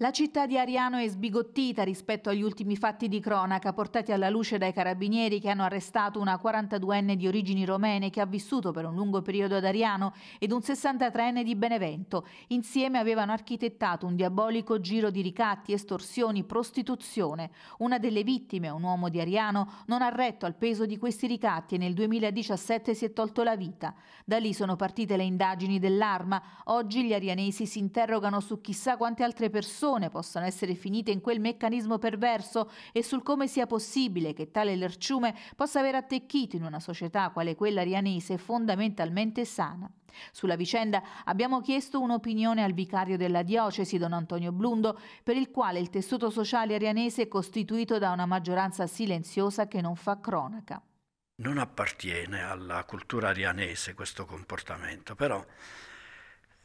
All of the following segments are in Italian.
La città di Ariano è sbigottita rispetto agli ultimi fatti di cronaca portati alla luce dai carabinieri che hanno arrestato una 42enne di origini romene che ha vissuto per un lungo periodo ad Ariano ed un 63enne di Benevento. Insieme avevano architettato un diabolico giro di ricatti, estorsioni, prostituzione. Una delle vittime, un uomo di Ariano, non ha retto al peso di questi ricatti e nel 2017 si è tolto la vita. Da lì sono partite le indagini dell'arma. Oggi gli arianesi si interrogano su chissà quante altre persone persone possano essere finite in quel meccanismo perverso e sul come sia possibile che tale lerciume possa aver attecchito in una società quale quella rianese fondamentalmente sana. Sulla vicenda abbiamo chiesto un'opinione al vicario della diocesi, don Antonio Blundo, per il quale il tessuto sociale arianese è costituito da una maggioranza silenziosa che non fa cronaca. Non appartiene alla cultura arianese questo comportamento, però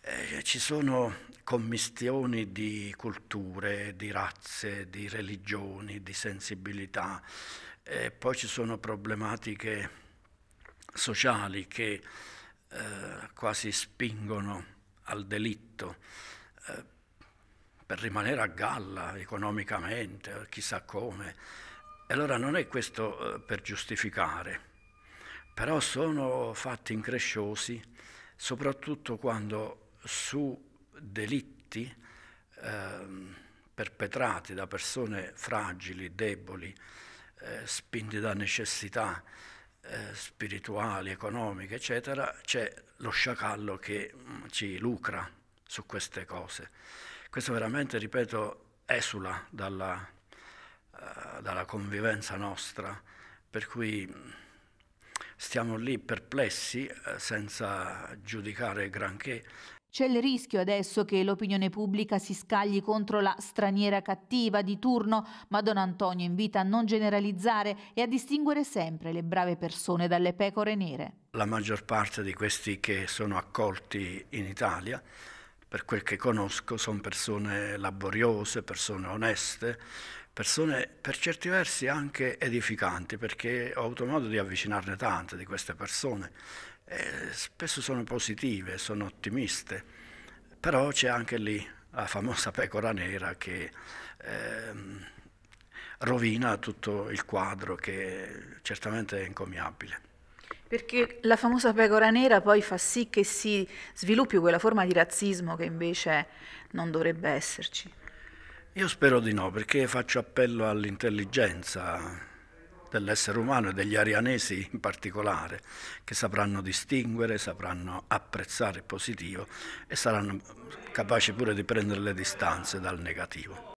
eh, ci sono commistioni di culture, di razze, di religioni, di sensibilità, eh, poi ci sono problematiche sociali che eh, quasi spingono al delitto eh, per rimanere a galla economicamente, eh, chissà come. E allora non è questo eh, per giustificare, però sono fatti incresciosi, soprattutto quando su delitti eh, perpetrati da persone fragili, deboli, eh, spinti da necessità eh, spirituali, economiche, eccetera, c'è lo sciacallo che mh, mm, ci lucra su queste cose. Questo veramente, ripeto, esula dalla, uh, dalla convivenza nostra, per cui mm, stiamo lì perplessi eh, senza giudicare granché c'è il rischio adesso che l'opinione pubblica si scagli contro la straniera cattiva di turno, ma Don Antonio invita a non generalizzare e a distinguere sempre le brave persone dalle pecore nere. La maggior parte di questi che sono accolti in Italia, per quel che conosco, sono persone laboriose, persone oneste, persone per certi versi anche edificanti, perché ho avuto modo di avvicinarne tante di queste persone. E eh, spesso sono positive, sono ottimiste, però c'è anche lì la famosa pecora nera che ehm, rovina tutto il quadro che certamente è encomiabile. Perché la famosa pecora nera poi fa sì che si sviluppi quella forma di razzismo che invece non dovrebbe esserci. Io spero di no, perché faccio appello all'intelligenza dell'essere umano e degli arianesi in particolare, che sapranno distinguere, sapranno apprezzare il positivo e saranno capaci pure di prendere le distanze dal negativo.